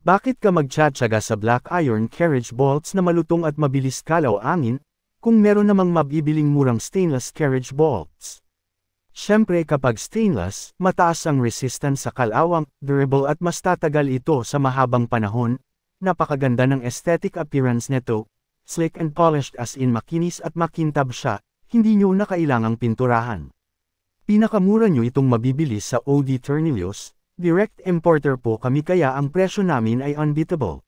Bakit ka magtsatsaga sa black iron carriage bolts na malutong at mabilis kalaw angin, kung meron namang mabibiling murang stainless carriage bolts? Siyempre kapag stainless, mataas ang resistance sa kalawang, durable at mas tatagal ito sa mahabang panahon, napakaganda ng aesthetic appearance nito, slick and polished as in makinis at makintab siya, hindi nyo na kailangang pinturahan. Pinakamura nyo itong mabibili sa OD Ternilios, Direct importer po kami kaya ang presyo namin ay unbeatable.